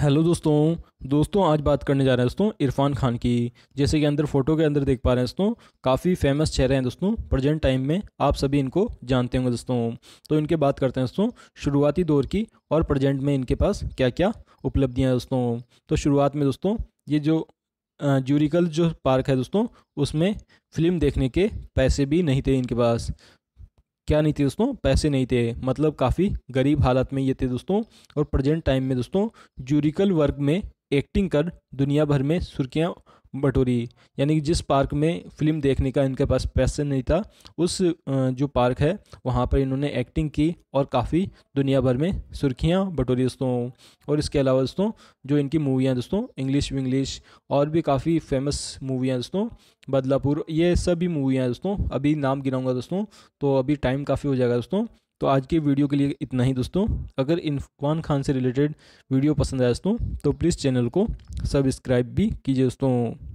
hello दोस्तों दोस्तों आज बात करने जा रहे हैं दोस्तों इरफान खान की जैसे कि अंदर फोटो के अंदर देख पा रहे हैं दोस्तों काफ़ी फेमस चेहरे हैं दोस्तों प्रेजेंट टाइम में आप सभी इनको जानते होंगे दोस्तों तो इनके बात करते हैं दोस्तों शुरुआती दौर की और प्रेजेंट में इनके पास क्या क्या उपलब्धियाँ हैं दोस्तों तो शुरुआत में दोस्तों ये जो जूरिकल जो पार्क है दोस्तों उसमें फिल्म देखने के पैसे भी नहीं थे इनके पास क्या नहीं थे दोस्तों पैसे नहीं थे मतलब काफ़ी गरीब हालत में ये थे दोस्तों और प्रेजेंट टाइम में दोस्तों जूरिकल वर्ग में एक्टिंग कर दुनिया भर में सुर्खियाँ बटोरी यानी कि जिस पार्क में फिल्म देखने का इनके पास पैसे नहीं था उस जो पार्क है वहाँ पर इन्होंने एक्टिंग की और काफ़ी दुनिया भर में सुर्खियाँ बटोरी दोस्तों और इसके अलावा दोस्तों जो इनकी मूवियाँ दोस्तों इंग्लिश विंग्लिश और भी काफ़ी फेमस मूवियाँ दोस्तों बदलापुर ये सभी मूवियाँ दोस्तों अभी नाम गिनाऊँगा दोस्तों तो अभी टाइम काफ़ी हो जाएगा दोस्तों तो आज के वीडियो के लिए इतना ही दोस्तों अगर इरफान खान से रिलेटेड वीडियो पसंद आया दोस्तों तो प्लीज़ चैनल को सब्सक्राइब भी कीजिए दोस्तों